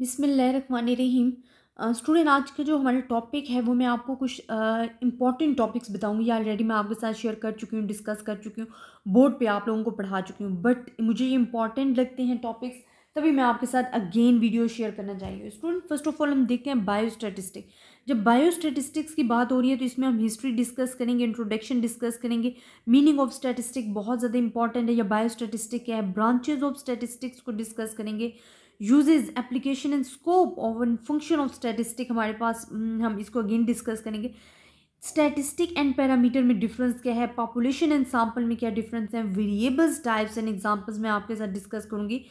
बिसमीम स्टूडेंट आज का जो हमारा टॉपिक है वो मैं आपको कुछ इंपॉर्टेंट टॉपिक्स बताऊंगी ऑलरेडी मैं आपके साथ शेयर कर चुकी हूँ डिस्कस कर चुकी हूँ बोर्ड पे आप लोगों को पढ़ा चुकी हूँ बट मुझे ये इंपॉर्टेंट लगते हैं टॉपिक्स तभी मैं आपके साथ अगेन वीडियो शेयर करना चाहिए स्टूडेंट फर्स्ट ऑफ ऑल हम देखते हैं बायो स्टेटिस्टिक जब बायो स्टेटिस्टिक्स की बात हो रही है तो इसमें हम हिस्ट्री डिस्कस करेंगे इंट्रोडक्शन डिस्कस करेंगे मीनिंग ऑफ स्टैटिस्टिक बहुत ज़्यादा इंपॉर्टेंट है या बायो स्टेटिस्टिक क्या है ब्रांचेज ऑफ स्टेटिस्टिक्स को डिस्कस करेंगे usages application and scope of an function of statistic हमारे पास हम्म, हम इसको अगेन डिस्कस करेंगे स्टैटिस्टिक एंड पैरामीटर में डिफरेंस क्या है पॉपुलेशन एंड सैंपल में क्या डिफरेंस है वेरिएबल्स टाइप्स एंड एग्जांपल्स मैं आपके साथ डिस्कस करूँगी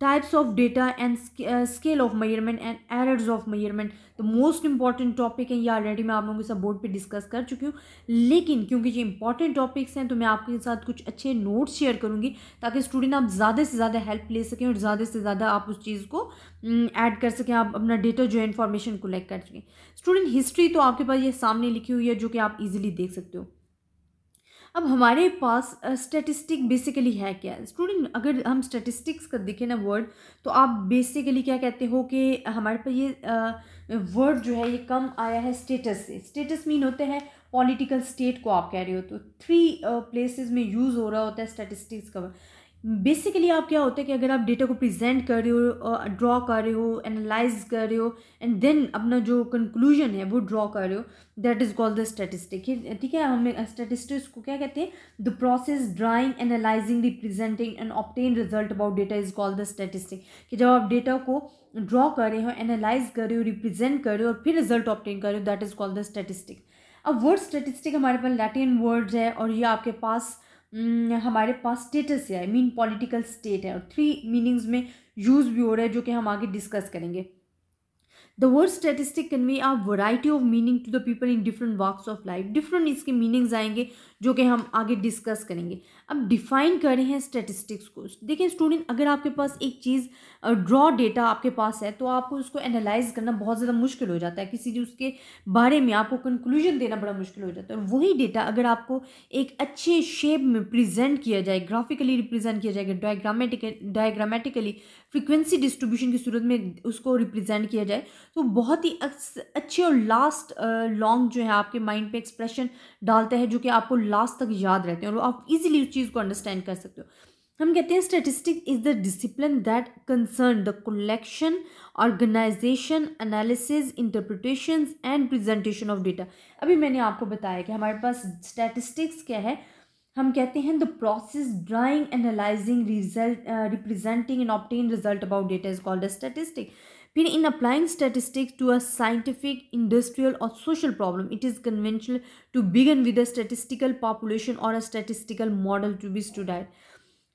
types of data and uh, scale of measurement and errors of measurement the most important topic है ये ऑलरेडी मैं आप लोगों के साथ बोर्ड पे डिस्कस कर चुकी हूँ लेकिन क्योंकि ये इंपॉर्टेंट टॉपिक्स हैं तो मैं आपके साथ कुछ अच्छे नोट्स शेयर करूँगी ताकि स्टूडेंट आप ज़्यादा से ज़्यादा हेल्प ले सकें और ज़्यादा से ज़्यादा आप उस चीज़ को ऐड कर सकें आप अपना डेटा जो है इन्फॉर्मेशन कलेक्ट कर सकें स्टूडेंट हिस्ट्री तो आपके पास ये सामने लिखी हुई है जो कि आप ईजिली देख सकते हो अब हमारे पास स्टेटिस्टिक बेसिकली है क्या स्टूडेंट अगर हम स्टेटिस्टिक्स का देखें ना वर्ड तो आप बेसिकली क्या कहते हो कि हमारे पास ये वर्ड जो है ये कम आया है स्टेटस से स्टेटस मीन होते हैं पॉलिटिकल स्टेट को आप कह रहे हो तो थ्री प्लेसेस में यूज़ हो रहा होता है स्टेटिस्टिक्स का बेसिकली आप क्या होता है कि अगर आप डेटा को प्रेजेंट कर रहे हो ड्रॉ कर रहे हो एनालाइज कर रहे हो एंड देन अपना जो कंक्लूजन है वो ड्रॉ कर रहे हो that is called the statistic ठीक है हम स्टैटिस्टिक्स को क्या कहते हैं the process drawing analysing representing and obtain result about data is called the statistic कि जब आप डेटा को ड्रॉ कर रहे हो एनालाइज कर रहे हो रिप्रेजेंट कर रहे हो और फिर रिजल्ट ऑप्टेन कर रहे हो that is called the statistic अब वर्ड स्टेटिस्टिक हमारे पास लैटिन वर्ड है और ये आपके पास हम्म, हमारे पास स्टेटस है आई मीन पॉलिटिकल स्टेट है और थ्री मीनिंग्स में यूज़ भी हो रहा है जो कि हम आगे डिस्कस करेंगे the word statistic convey a variety of meaning to the people in different walks of life different इसके मीनिंग्स आएंगे जो कि हम आगे डिस्कस करेंगे अब डिफाइन कर रहे हैं स्टेटिस्टिक्स को देखिए स्टूडेंट अगर आपके पास एक चीज़ ड्रॉ डेटा आपके पास है तो आपको उसको एनालाइज करना बहुत ज़्यादा मुश्किल हो जाता है किसी भी उसके बारे में आपको कंक्लूजन देना बड़ा मुश्किल हो जाता है और वही डेटा अगर आपको एक अच्छे शेप में प्रजेंट किया जाए ग्राफिकली रिप्रजेंट किया जाएगा डायग्रामेटिक डायग्रामेटिकली फ्रिक्वेंसी डिस्ट्रीब्यूशन की सूरत में उसको रिप्रजेंट किया जाए तो बहुत ही अच्छे और लास्ट लॉन्ग जो है आपके माइंड पे एक्सप्रेशन डालते हैं जो कि आपको लास्ट तक याद रहते हैं और आप इजीली उस चीज़ को अंडरस्टैंड कर सकते हो हम कहते हैं statistic is the discipline that concern the collection organisation analysis interpretation and presentation of data अभी मैंने आपको बताया कि हमारे पास स्टैटिस्टिक्स क्या है हम कहते हैं the process drawing analysing result representing and obtain result about data is called statistic फिर in applying statistics to a scientific industrial और social problem it is conventional to begin with a statistical population और a statistical model to be studied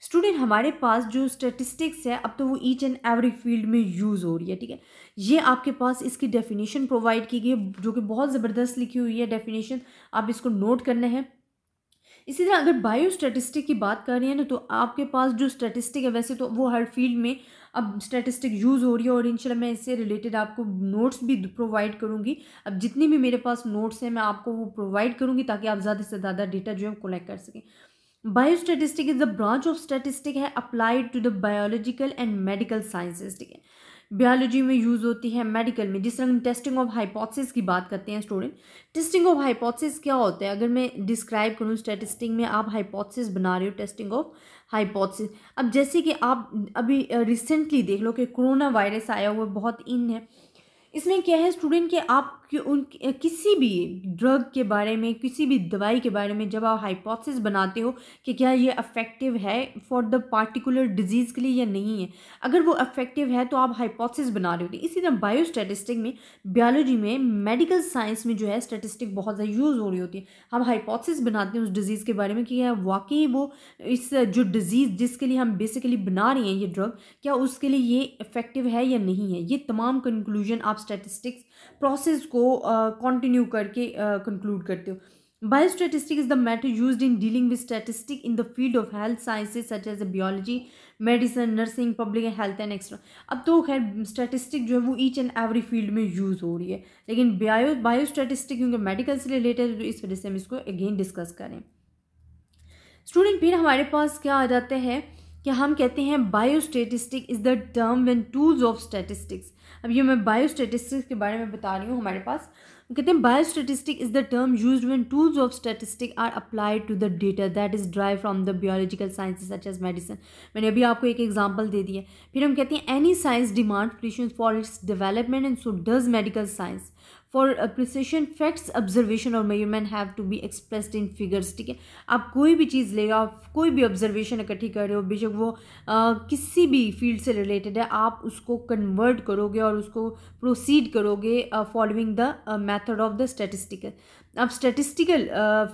student हमारे पास जो statistics है अब तो वो ईच एंड एवरी फील्ड में यूज़ हो रही है ठीक है ये आपके पास इसकी डेफिनेशन प्रोवाइड की गई है जो कि बहुत ज़बरदस्त लिखी हुई है डेफिनेशन आप इसको नोट करना है इसी तरह अगर बायो स्टेटिस्टिक की बात कर रहे हैं ना तो आपके पास जो स्टेटिस्टिक है वैसे तो वो हर फील्ड में अब स्टैटिस्टिक यूज़ हो रही है और इंशाल्लाह मैं इससे रिलेटेड आपको नोट्स भी प्रोवाइड करूँगी अब जितनी भी मेरे पास नोट्स हैं मैं आपको वो प्रोवाइड करूँगी ताकि आप ज़्यादा से ज़्यादा डेटा जो है कलेक्ट कर सकें bio statistic is the branch of statistic है applied to the biological and medical sciences ठीक है बायोलॉजी में यूज़ होती है मेडिकल में जिस तरह हम टेस्टिंग ऑफ हाइपोथेसिस की बात करते हैं स्टूडेंट टेस्टिंग ऑफ हाइपोथेसिस क्या होता है अगर मैं डिस्क्राइब करूँ स्टेटिस्टिंग में आप हाइपोथेसिस बना रहे हो टेस्टिंग ऑफ हाइपोथेसिस अब जैसे कि आप अभी रिसेंटली देख लो कि कोरोना वायरस आया हुआ बहुत इन है इसमें क्या है स्टूडेंट कि आप कि उन किसी भी ड्रग के बारे में किसी भी दवाई के बारे में जब आप हाइपोथेसिस बनाते हो कि क्या ये अफेक्टिव है फॉर द पार्टिकुलर डिजीज़ के लिए या नहीं है अगर वो अफेक्टिव है तो आप हाइपोथेसिस बना रहे होते हैं इसी तरह बायोस्टेटिस्टिक में बायोलॉजी में मेडिकल साइंस में जो है स्टेटिस्टिक बहुत ज़्यादा यूज़ हो रही होती है हम हाइपोथेसिस बनाते हैं उस डिज़ीज़ के बारे में कि क्या वाकई वो इस जो डिज़ीज़ जिसके लिए हम बेसिकली बना रहे हैं ये ड्रग क्या उसके लिए ये इफ़ेक्टिव है या नहीं है ये तमाम कंक्लूजन आप स्टेटिस्टिक्स प्रोसेस को को कंटिन्यू uh, करके कंक्लूड uh, करते हो statistic is the matter use in dealing with statistic in the field of health sciences such as biology medicine nursing public health and extra अब तो खैर statistic जो है वो ईच एंड एवरी फील्ड में use हो रही है लेकिन बायो स्टेटिस्टिक क्योंकि मेडिकल से रिलेटेड तो इस वजह से हम इसको अगेन डिस्कस करें स्टूडेंट फिर हमारे पास क्या आ जाते हैं क्या हम कहते हैं biostatistic is the term one tools of statistics अब ये मैं बायोस्टेटिस्टिक्स के बारे में बता रही हूँ हमारे पास कहते हैं biostatistic is the term use one tools of statistic are applied to the data that is drive from the biological science such as medicine मैंने अभी आपको एक एग्जाम्पल दे दिया फिर हम कहते हैं any science demand for its development and so does medical science for appreciation facts observation और measurement have to be expressed in figures ठीक है आप कोई भी चीज़ ले आप कोई भी ऑब्जर्वेशन इकट्ठी कर रहे हो बेशक वो आ, किसी भी फील्ड से रिलेटेड है आप उसको कन्वर्ट करोगे और उसको प्रोसीड करोगे following the method of the statistical आप स्टेटिस्टिकल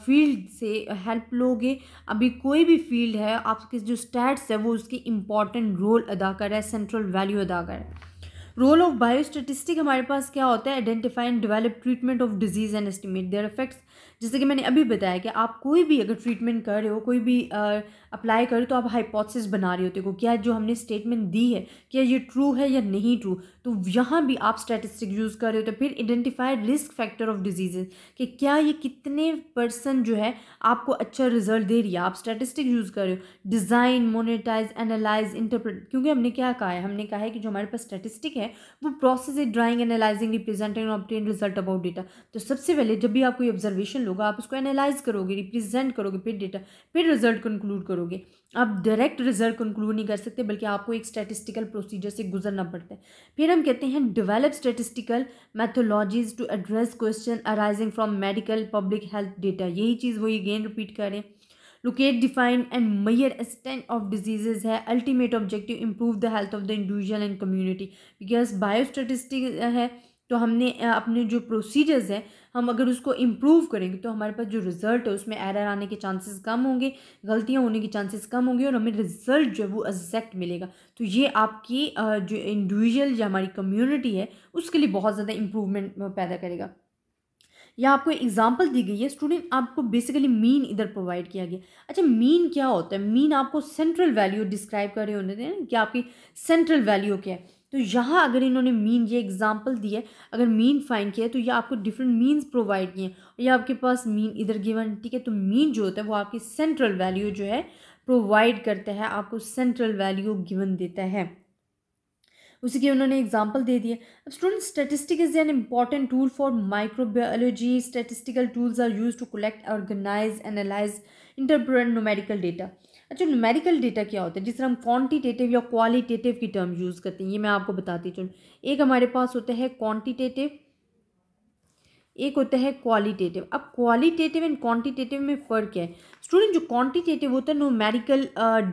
फील्ड से हेल्प लोगे अभी कोई भी फील्ड है आपके जो स्टैट्स है वो उसके इम्पॉर्टेंट रोल अदा कर रहा है सेंट्रल वैल्यू अदा कर रहा है रोल ऑफ बायो स्टेटिस्टिक हमारे पास क्या होता है identify and develop treatment of disease and estimate their effects जैसे कि मैंने अभी बताया कि आप कोई भी अगर ट्रीटमेंट कर रहे हो कोई भी अप्लाई कर रहे हो तो आप हाइपोथेसिस बना रहे होते हो क्या जो हमने स्टेटमेंट दी है क्या ये ट्रू है या नहीं ट्रू तो यहाँ भी आप स्टैटिस्टिक यूज़ कर रहे हो तो फिर identified risk factor of diseases कि क्या ये कितने परसेंट जो है आपको अच्छा रिजल्ट दे रही है आप स्टैटिस्टिक यूज़ कर रहे हो डिज़ाइन मोनिटाइज एनालाइज इंटरप्रेट क्योंकि हमने क्या कहा है हमने कहा है कि जो हमारे पास स्टैटिस्टिक है वो प्रोसेस है drawing analysing representing obtain result about data तो सबसे पहले जब भी आप कोई ऑब्जर्वेशन क्वेश्चन आप उसको एनालाइज करोगे रिप्रेजेंट करोगे फिर डेटा फिर रिजल्ट कंक्लूड करोगे आप डायरेक्ट रिजल्ट कंक्लूड नहीं कर सकते बल्कि आपको एक स्टैटिस्टिकल प्रोसीजर से गुजरना पड़ता है फिर हम कहते हैं develop statistical methodologies to address question arising from medical public health data यही चीज़ वही अगेन रिपीट करें locate define and measure extent of diseases है ultimate objective improve the health of the individual and community because biostatistics है तो हमने अपने जो प्रोसीजर्स हैं हम अगर उसको इम्प्रूव करेंगे तो हमारे पास जो रिज़ल्ट है उसमें एरर आने के चांसेस कम होंगे गलतियां होने के चांसेस कम होंगे और हमें रिज़ल्ट जो है वो एग्जैक्ट मिलेगा तो ये आपकी जो इंडिविजुअल जो हमारी कम्युनिटी है उसके लिए बहुत ज़्यादा इम्प्रूवमेंट पैदा करेगा या आपको एग्जाम्पल दी गई है स्टूडेंट आपको बेसिकली मीन इधर प्रोवाइड किया गया अच्छा मीन क्या होता है मीन आपको सेंट्रल वैल्यू डिस्क्राइब कर रहे होते हैं कि आपकी सेंट्रल वैल्यू क्या है तो यहाँ अगर इन्होंने मीन ये एग्जाम्पल दिया है अगर मीन फाइन किया है तो ये आपको डिफरेंट मीन्स प्रोवाइड किए हैं या आपके पास मीन इधर गिवन ठीक है तो मीन जो होता है वो आपकी सेंट्रल वैल्यू जो है प्रोवाइड करता है आपको सेंट्रल वैल्यू गिवन देता है उसी के उन्होंने एग्जाम्पल दे दिए अब student statistic is an important tool for microbiology statistical tools are use to collect organise analyse interpret numerical data अच्छा नुमेरिकल डेटा क्या होता है जिस तरह हम क्वान्टिटेटिव या क्वालिटेटिव की टर्म यूज़ करते हैं ये मैं आपको बताती चलूँ एक हमारे पास होता है क्वान्टिटेटिव एक होता है क्वालिटेटिव अब क्वालिटेटिव एंड क्वांटिटेटिव में फ़र्क क्या है स्टूडेंट जो क्वांटिटेटिव होता है नोमेरिकल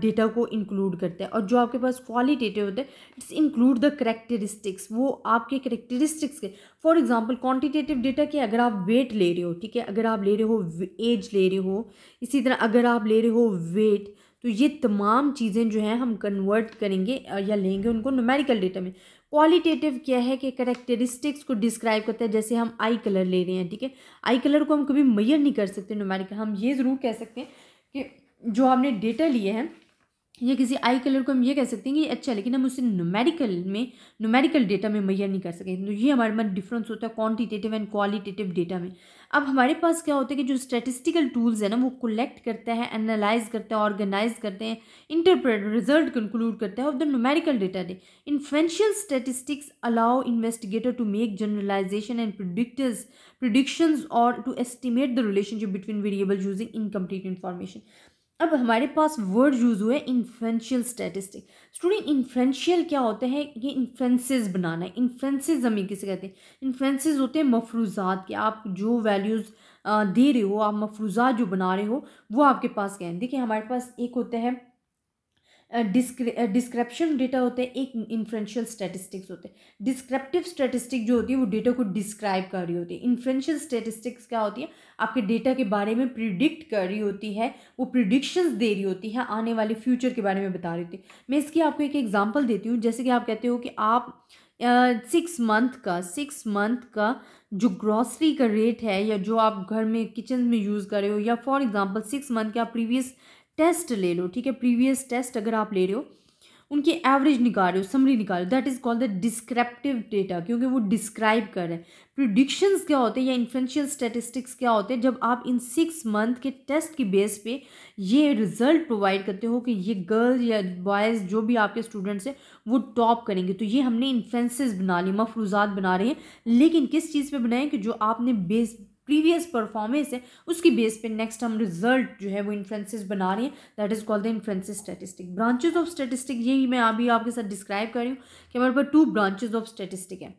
डेटा को इंक्लूड करता है और जो आपके पास क्वालिटेटिव होता है इट्स इंक्लूड द करेक्टरिस्टिक्स वो आपके करेक्टरिस्टिक्स के फॉर एग्जांपल क्वांटिटेटिव डेटा के अगर आप वेट ले रहे हो ठीक है अगर आप ले रहे हो एज ले रहे हो इसी तरह अगर आप ले रहे हो वेट तो ये तमाम चीज़ें जो हैं हम कन्वर्ट करेंगे या लेंगे उनको नोमेरिकल डेटा में क्वालिटेटिव क्या है कि करेक्टरिस्टिक्स को डिस्क्राइब करता है जैसे हम आई कलर ले रहे हैं ठीक है आई कलर को हम कभी मैयर नहीं कर सकते नुमेरिकल हम ये ज़रूर कह सकते हैं कि जो हमने डेटा लिए हैं ये किसी आई कलर को हम ये कह सकते हैं कि अच्छा लेकिन हम उसे नुमेरिकल में नोमेरिकल डेटा में मैयर नहीं कर सकें तो ये हमारे मन डिफरेंस होता है क्वान्टिटेटिव एंड क्वालिटेटिव डेटा में अब हमारे पास क्या होता है कि जो स्टेटिस्टिकल टूल्स है ना वो कलेक्ट करते हैं एनालाइज करते हैं ऑर्गेनाइज करते हैं इंटरप्रेट रिजल्ट कंक्लूड करते हैं of the numerical data the influential statistics allow investigator to make generalisation and predictors predictions और to estimate the relationship between variable using incomplete information अब हमारे पास वर्ड यूज़ हुए इन्फ्रेंशियल स्टैटिस्टिक स्टूडेंट इन्फ्रेंशियल क्या होते हैं ये इन्फ्रेंसेस बनाना है इन्फ्रेंसेस हमें किसे कहते हैं इन्फ्रेंसेस होते हैं मफरूजात के आप जो वैल्यूज़ दे रहे हो आप मफरूजात जो बना रहे हो वो आपके पास क्या है देखिए हमारे पास एक होता है डिस्क्रिप्शन डेटा होते हैं एक इन्फ्रेंशियल स्टेटिस्टिक्स होते हैं डिस्क्रिप्टिव स्टेटिस्टिक्स जो होती है वो डेटा को डिस्क्राइब कर रही होती है इन्फ्रेंशियल स्टेटिस्टिक्स क्या होती है आपके डेटा के बारे में प्रिडिक्ट कर रही होती है वो प्रिडिक्शंस दे रही होती है आने वाले फ्यूचर के बारे में बता रही होती है मैं इसकी आपको एक एग्जाम्पल देती हूँ जैसे कि आप कहते हो कि आप सिक्स uh, मंथ का सिक्स मंथ का जो ग्रॉसरी का रेट है या जो आप घर में किचन में यूज़ कर रहे हो या फॉर एग्जांपल सिक्स मंथ के आप प्रीवियस टेस्ट ले लो ठीक है प्रीवियस टेस्ट अगर आप ले रहे हो उनकी एवरेज निकाल रहे हो समरी निकाल that is called the descriptive data क्योंकि वो डिस्क्राइब कर रहे हैं प्रिडिक्शंस क्या होते हैं या इन्फ्लुएंशियल स्टेटिस्टिक्स क्या होते हैं जब आप इन सिक्स मंथ के टेस्ट के बेस पे ये रिजल्ट प्रोवाइड करते हो कि ये गर्ल्स या बॉयज़ जो भी आपके स्टूडेंट्स हैं वो टॉप करेंगे तो ये हमने इन्फ्लुएंसेस बना लिए मफरूजात बना रहे हैं लेकिन किस चीज़ पर बनाए कि जो आपने बेस प्रीवियस परफॉर्मेंस है उसकी बेस पे नेक्स्ट हम रिजल्ट जो है वो इन्फ्रेंसेस बना रहे हैं that is called the inferences statistic branches of statistic यही मैं अभी आपके साथ डिस्क्राइब कर रही हूँ कि हमारे पास टू ब्रांचेज ऑफ स्टेटिस्टिक है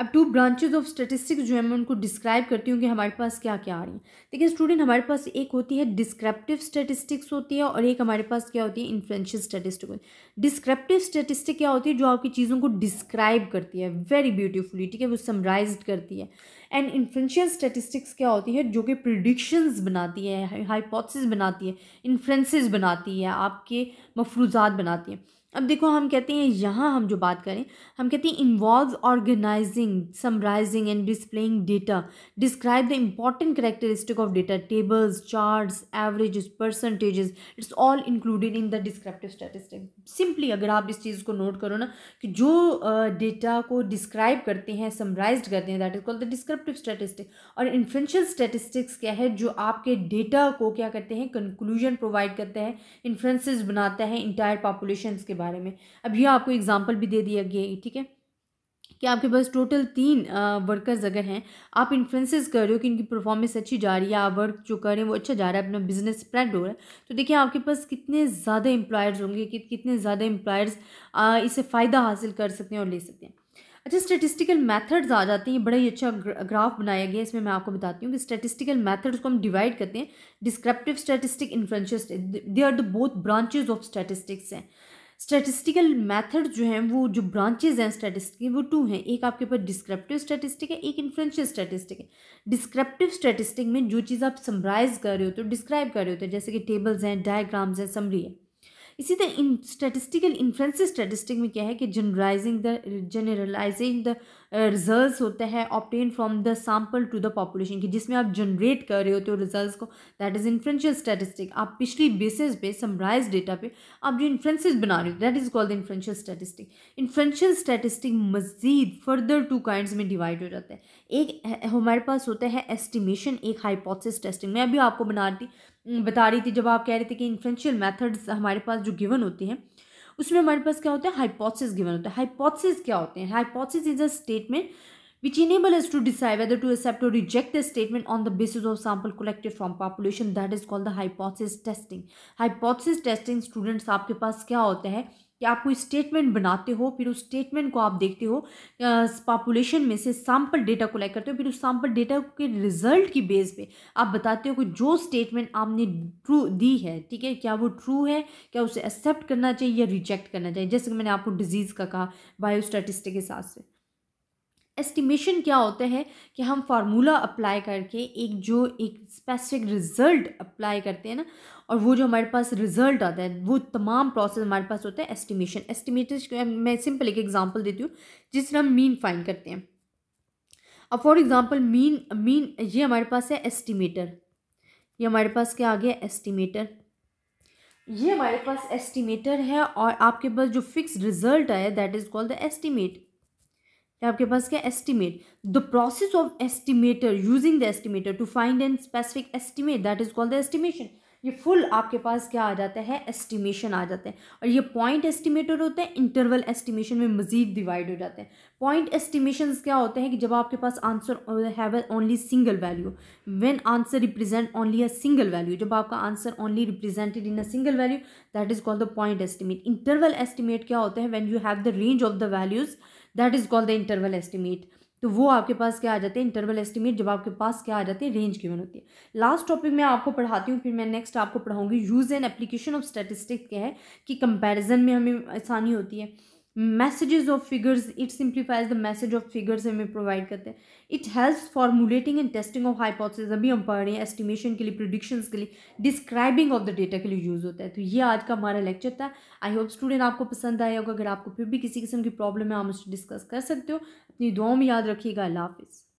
अब टू ब्रांचेज ऑफ स्टेटिस्टिक्स जो है मैं उनको डिस्क्राइब करती हूँ कि हमारे पास क्या क्या आ रही है देखिए स्टूडेंट हमारे पास एक होती है डिस्क्रिप्टिव स्टेटिस्टिक्स होती है और एक हमारे पास क्या होती है इन्फ्लुएंशियल स्टेटिस्टिक होती है डिस्क्रिप्टिव स्टेटिस्टिक क्या होती है जो आपकी चीज़ों को डिस्क्राइब करती है वेरी ब्यूटीफुली ठीक है वो समराइज करती है एंड इन्फ्लुएंशियल स्टेटिस्टिक्स क्या होती है जो कि प्रिडिक्शंस बनाती है हाइपोथेसिस बनाती है इन्फ्रेंसेस बनाती है आपके मफरूजात बनाती है अब देखो हम कहते हैं यहाँ हम जो बात करें हम कहते हैं involve organising summarising and displaying data describe the important characteristic of data tables charts averages percentages it's all included in the descriptive statistic simply अगर आप इस चीज़ को नोट करो ना कि जो डेटा uh, को डिस्क्राइब करते हैं समराइज करते हैं that is called the descriptive statistic और इन्फ्रेंशियल स्टैटिस्टिक्स क्या है जो आपके डेटा को क्या करते हैं कंक्लूजन प्रोवाइड करते हैं इन्फ्रेंसिस बनाता है इंटायर पॉपुलेशन के बारे में अब यह आपको एग्ज़ाम्पल भी दे दिया गया ठीक है कि आपके पास टोटल तीन वर्कर्स अगर हैं आप इन्फ्लुएंसेस कर रहे हो कि इनकी परफॉर्मेंस अच्छी जा रही है आप वर्क जो कर रहे हैं वो अच्छा जा रहा है अपना बिजनेस स्प्रेड हो रहा है तो देखिए आपके पास कितने ज़्यादा एम्प्लॉयर्स होंगे कि कितने ज़्यादा एम्प्लॉयर्स इसे फ़ायदा हासिल कर सकते हैं और ले सकते हैं अच्छा स्टेटिस्टिकल मैथड्स आ जाते हैं बड़ा ही अच्छा ग्राफ बनाया गया है इसमें मैं आपको बताती हूँ कि स्टेटिस्टिकल मैथड्स को हम डिवाइड करते हैं descriptive statistic influential they are the both branches of statistics हैं स्टैटिस्टिकल मेथड जो हैं वो जो ब्रांचेज हैं स्टैटिस्टिक वो टू हैं एक आपके पास डिस्क्रिप्टिव स्टैटिस्टिक है एक इन्फ्लुएंशियल स्टैटिस्टिक है डिस्क्रिप्टिव स्टैटिस्टिक में जो चीज़ आप समराइज कर रहे होते हो डिस्क्राइब कर रहे होते हो जैसे कि टेबल्स हैं डायग्राम्स हैं समरी है इसी तरह इन स्टैटिस्टिकल इन्फ्लुएंस स्टैटिस्टिक में क्या है कि generalising the generalising the result होते हैं obtain from the sample to the population की जिसमें आप जनरेट कर रहे होते हो रिजल्ट को दैट इज़ इन्फ्रेंशियल स्टैटिस्टिक आप पिछली बेसिस पे समराइज डेटा पे आप जो इन्फ्रेंसिस बना रहे हो that is called inferential statistic inferential statistic मजीद फर्दर टू काइंड में डिवाइड हो जाता है एक हमारे पास होता है एस्टिमेशन एक हाइपोथिस टेस्टिंग मैं अभी आपको बना रही बता रही थी जब आप कह रहे थे कि इन्फ्रेंशियल मैथड्स हमारे पास जो गिवन होती हैं उसमें हमारे पास क्या होता है हाइपोथेसिस गिवन होता है हाइपोथेसिस क्या होते हैं hypothesis is a statement which enable is to decide whether to accept और reject the statement on the basis of sample collected from population that is called the hypothesis testing hypothesis testing students आपके पास क्या होता है कि आप कोई statement बनाते हो फिर उस स्टेटमेंट को आप देखते हो पॉपुलेशन में से सैम्पल डेटा कलेक्ट करते हो फिर उस सैम्पल डेटा के रिजल्ट की बेस पे आप बताते हो कि जो स्टेटमेंट आपने ट्रू दी है ठीक है क्या वो ट्रू है क्या उसे एक्सेप्ट करना चाहिए या रिजेक्ट करना चाहिए जैसे कि मैंने आपको डिजीज़ का कहा बायोस्टैटिस्टिक के हिसाब से एस्टिमेशन क्या होता है कि हम फार्मूला अप्लाई करके एक जो एक स्पेसिफिक रिज़ल्ट अप्लाई करते हैं ना और वो जो हमारे पास रिजल्ट आता है वो तमाम प्रोसेस हमारे पास होता है एस्टिमेशन एस्टिमेटेड मैं सिंपल एक एग्जांपल देती हूँ जिस तरह हम मीन फाइंड करते हैं अब फॉर एग्ज़ाम्पल मीन मीन ये हमारे पास है एस्टिमेटर ये हमारे पास क्या आ गया एस्टिमेटर ये हमारे पास एस्टिमेटर है और आपके पास जो फिक्स रिजल्ट आया that is called the estimate आपके पास क्या estimate the process of estimator using the estimator to find and specific estimate that is called the estimation ये फुल आपके पास क्या आ जाता है एस्टिमेशन आ जाते हैं और ये पॉइंट एस्टिमेटर होते हैं इंटरवल एस्टिमेशन में मजीद डिवाइड हो जाते हैं पॉइंट एस्टिमेशन क्या होते हैं कि जब आपके पास answer have only single value when answer represent only a single value जब आपका answer only represented in a single value that is called the point estimate interval estimate क्या होते हैं when you have the range of the values that is called the interval estimate तो वो आपके पास क्या आ जाते हैं इंटरवल एस्टिमेट जब आपके पास क्या आ जाते हैं रेंज गिवन होती है लास्ट टॉपिक मैं आपको पढ़ाती हूँ फिर मैं नेक्स्ट आपको पढ़ाऊँगी use and application of statistics क्या है कि कंपैरिजन में हमें आसानी होती है messages of figures it simplifies the message of figures हमें प्रोवाइड करते हैं it helps formulating and testing of hypothesis अभी हम पढ़ रहे हैं एस्टिमेशन के लिए प्रोडिक्शंस के लिए डिस्क्राइबिंग ऑफ द डेटा के लिए यूज़ होता है तो ये आज का हमारा लेक्चर था आई होप स्टूडेंट आपको पसंद आया होगा अगर आपको फिर भी किसी किस्म की प्रॉब्लम है आप मुझसे डिस्कस कर सकते हो अपनी दुआओं में याद रखिएगा अल्लाह हाफिज़